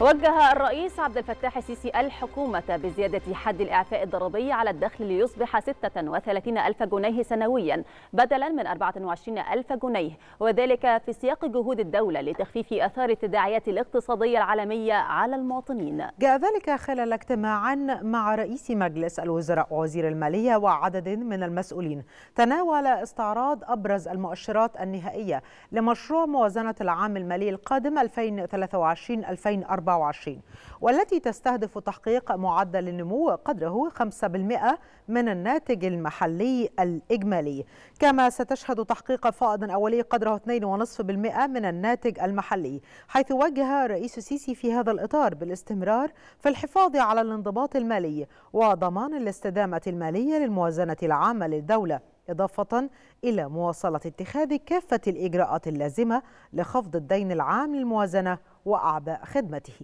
وجه الرئيس عبد الفتاح السيسي الحكومة بزيادة حد الإعفاء الضريبي على الدخل ليصبح 36 ألف جنيه سنويا بدلا من 24 ألف جنيه وذلك في سياق جهود الدولة لتخفيف أثار التداعيات الاقتصادية العالمية على المواطنين جاء ذلك خلال اجتماع مع رئيس مجلس الوزراء وزير المالية وعدد من المسؤولين تناول استعراض أبرز المؤشرات النهائية لمشروع موازنة العام المالي القادم 2023 2024 2024 والتي تستهدف تحقيق معدل النمو قدره 5% من الناتج المحلي الإجمالي كما ستشهد تحقيق فائض أولي قدره 2.5% من الناتج المحلي حيث وجه الرئيس السيسي في هذا الإطار بالاستمرار في الحفاظ على الانضباط المالي وضمان الاستدامة المالية للموازنة العامة للدولة إضافة إلى مواصلة اتخاذ كافة الإجراءات اللازمة لخفض الدين العام للموازنة وأعباء خدمته